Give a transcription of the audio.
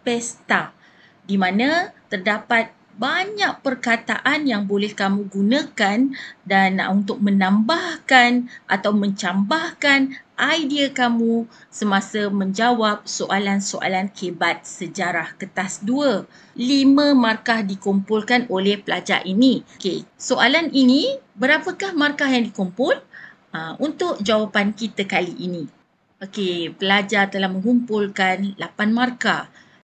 pesta di mana terdapat banyak perkataan yang boleh kamu gunakan dan untuk menambahkan atau mencambahkan idea kamu semasa menjawab soalan-soalan kebat sejarah kertas 2. Lima markah dikumpulkan oleh pelajar ini. Okay. Soalan ini, berapakah markah yang dikumpul uh, untuk jawapan kita kali ini? Okay, pelajar telah mengumpulkan lapan markah.